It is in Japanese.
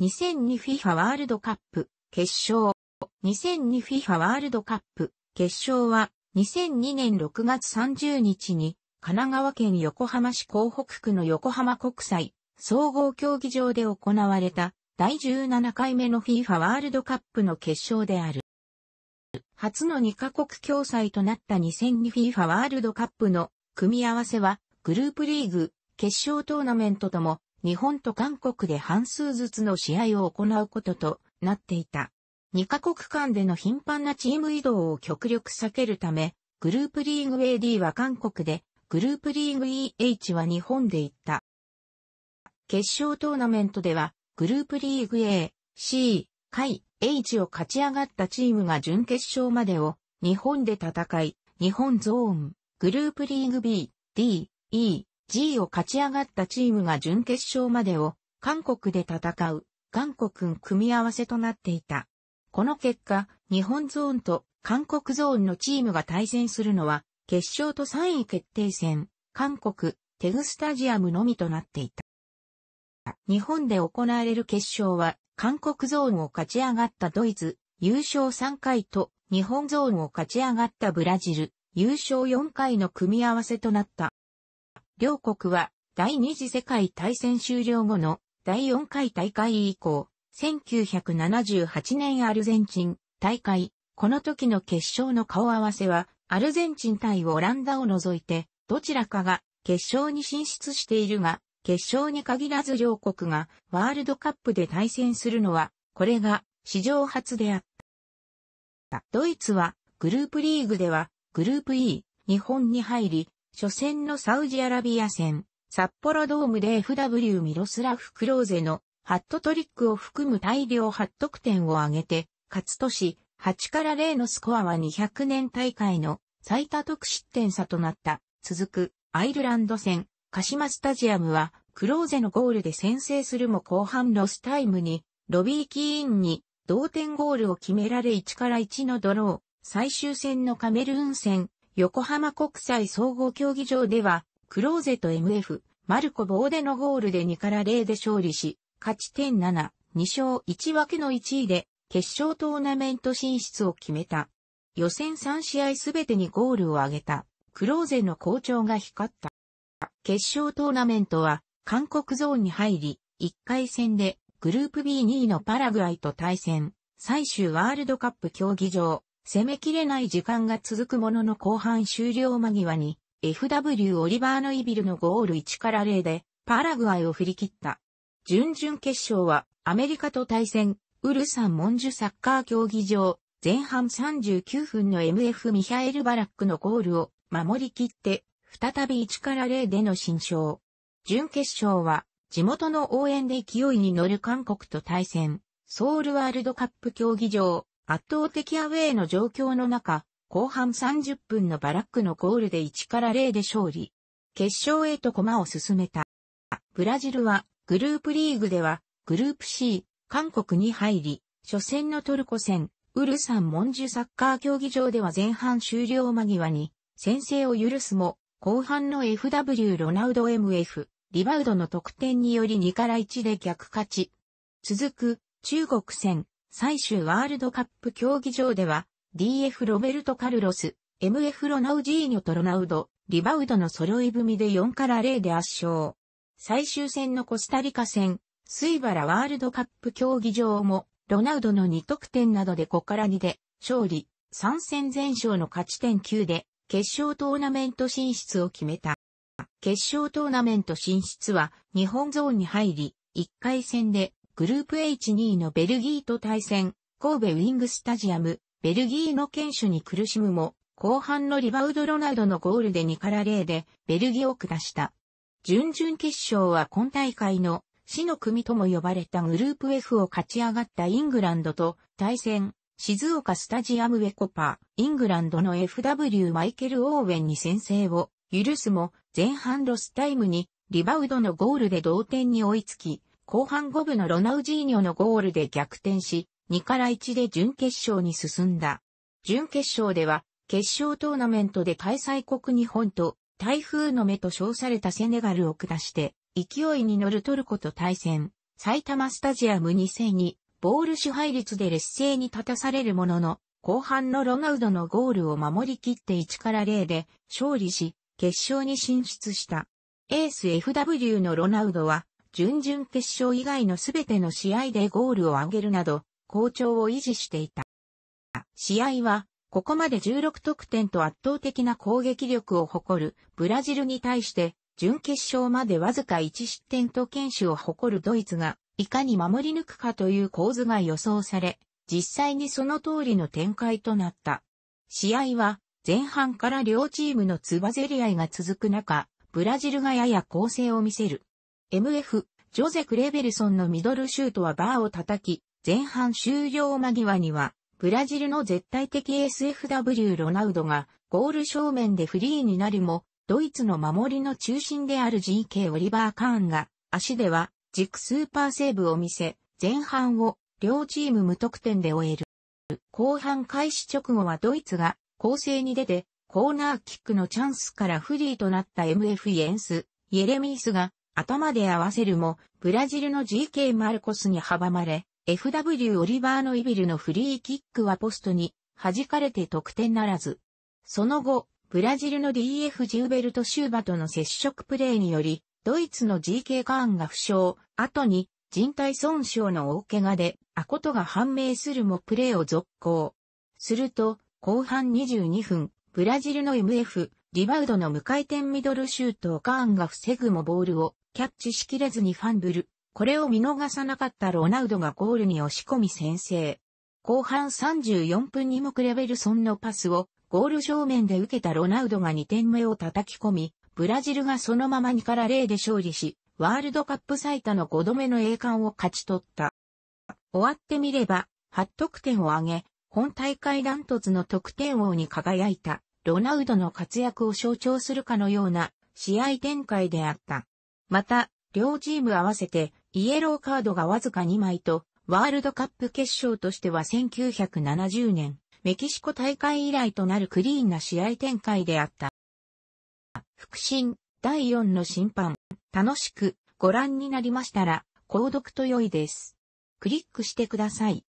2002FIFA ワールドカップ決勝。2002FIFA ワールドカップ決勝は2002年6月30日に神奈川県横浜市港北区の横浜国際総合競技場で行われた第17回目の FIFA ワールドカップの決勝である。初の2カ国共催となった 2002FIFA ワールドカップの組み合わせはグループリーグ決勝トーナメントとも日本と韓国で半数ずつの試合を行うこととなっていた。2カ国間での頻繁なチーム移動を極力避けるため、グループリーグ AD は韓国で、グループリーグ EH は日本で行った。決勝トーナメントでは、グループリーグ A、C、海、H を勝ち上がったチームが準決勝までを日本で戦い、日本ゾーン、グループリーグ B、D、E、G を勝ち上がったチームが準決勝までを韓国で戦う、韓国組み合わせとなっていた。この結果、日本ゾーンと韓国ゾーンのチームが対戦するのは、決勝と3位決定戦、韓国、テグスタジアムのみとなっていた。日本で行われる決勝は、韓国ゾーンを勝ち上がったドイツ、優勝3回と、日本ゾーンを勝ち上がったブラジル、優勝4回の組み合わせとなった。両国は第二次世界大戦終了後の第4回大会以降、1978年アルゼンチン大会、この時の決勝の顔合わせは、アルゼンチン対オランダを除いて、どちらかが決勝に進出しているが、決勝に限らず両国がワールドカップで対戦するのは、これが史上初であった。ドイツはグループリーグではグループ E、日本に入り、初戦のサウジアラビア戦、札幌ドームで FW ミロスラフ・クローゼのハットトリックを含む大量8得点を挙げて、勝都市8から0のスコアは200年大会の最多得失点差となった。続くアイルランド戦、鹿島スタジアムはクローゼのゴールで先制するも後半ロスタイムにロビー・キーンに同点ゴールを決められ1から1のドロー。最終戦のカメルーン戦、横浜国際総合競技場では、クローゼと MF、マルコ・ボーデのゴールで2から0で勝利し、勝ち点7、2勝1分けの1位で、決勝トーナメント進出を決めた。予選3試合すべてにゴールを挙げた。クローゼの好調が光った。決勝トーナメントは、韓国ゾーンに入り、1回戦で、グループ B2 位のパラグアイと対戦、最終ワールドカップ競技場、攻めきれない時間が続くものの後半終了間際に、FW オリバーノイビルのゴール1から0で、パラグアイを振り切った。準々決勝は、アメリカと対戦、ウルサンモンジュサッカー競技場、前半39分の MF ミハエル・バラックのゴールを守り切って、再び1から0での新勝。準決勝は、地元の応援で勢いに乗る韓国と対戦、ソウルワールドカップ競技場、圧倒的アウェーの状況の中、後半30分のバラックのゴールで1から0で勝利。決勝へと駒を進めた。ブラジルはグループリーグではグループ C、韓国に入り、初戦のトルコ戦、ウルサンモンジュサッカー競技場では前半終了間際に先制を許すも、後半の FW ロナウド MF、リバウドの得点により2から1で逆勝ち。続く中国戦、最終ワールドカップ競技場では、DF ロベルト・カルロス、MF ロナウジーニョとロナウド、リバウドの揃い踏みで4から0で圧勝。最終戦のコスタリカ戦、スイバラワールドカップ競技場も、ロナウドの2得点などで5から2で、勝利、3戦全勝の勝ち点9で、決勝トーナメント進出を決めた。決勝トーナメント進出は、日本ゾーンに入り、1回戦で、グループ H2 位のベルギーと対戦、神戸ウィングスタジアム、ベルギーの犬種に苦しむも、後半のリバウドロナウドのゴールで2から0で、ベルギーを下した。準々決勝は今大会の死の組とも呼ばれたグループ F を勝ち上がったイングランドと対戦、静岡スタジアムウェコパー、イングランドの FW マイケル・オーウェンに先制を許すも、前半ロスタイムにリバウドのゴールで同点に追いつき、後半5分のロナウジーニョのゴールで逆転し、2から1で準決勝に進んだ。準決勝では、決勝トーナメントで開催国日本と、台風の目と称されたセネガルを下して、勢いに乗るトルコと対戦、埼玉スタジアム2戦に、ボール支配率で劣勢に立たされるものの、後半のロナウドのゴールを守り切って1から0で勝利し、決勝に進出した。エース FW のロナウドは、準々決勝以外のすべての試合でゴールを挙げるなど、好調を維持していた。試合は、ここまで16得点と圧倒的な攻撃力を誇るブラジルに対して、準決勝までわずか1失点と堅守を誇るドイツが、いかに守り抜くかという構図が予想され、実際にその通りの展開となった。試合は、前半から両チームのつばぜり合いが続く中、ブラジルがやや攻勢を見せる。MF、ジョゼ・クレベルソンのミドルシュートはバーを叩き、前半終了間際には、ブラジルの絶対的 SFW ロナウドがゴール正面でフリーになるも、ドイツの守りの中心である GK オリバー・カーンが足では軸スーパーセーブを見せ、前半を両チーム無得点で終える。後半開始直後はドイツが攻勢に出てコーナーキックのチャンスからフリーとなった MF イエンス、イエレミースが頭で合わせるも、ブラジルの GK マルコスに阻まれ、FW オリバーノイビルのフリーキックはポストに弾かれて得点ならず。その後、ブラジルの DF ジューベルト・シューバとの接触プレーにより、ドイツの GK カーンが負傷、後に人体損傷の大怪我で、アコトが判明するもプレーを続行。すると、後半22分、ブラジルの MF、リバウドの無回転ミドルシュートをカーンが防ぐもボールをキャッチしきれずにファンブル。これを見逃さなかったロナウドがゴールに押し込み先制。後半34分にもクレベルソンのパスをゴール正面で受けたロナウドが2点目を叩き込み、ブラジルがそのまま2から0で勝利し、ワールドカップ最多の5度目の栄冠を勝ち取った。終わってみれば、8得点を挙げ、本大会ダントツの得点王に輝いた、ロナウドの活躍を象徴するかのような試合展開であった。また、両チーム合わせてイエローカードがわずか2枚と、ワールドカップ決勝としては1970年、メキシコ大会以来となるクリーンな試合展開であった。腹心、第4の審判、楽しくご覧になりましたら、購読と良いです。クリックしてください。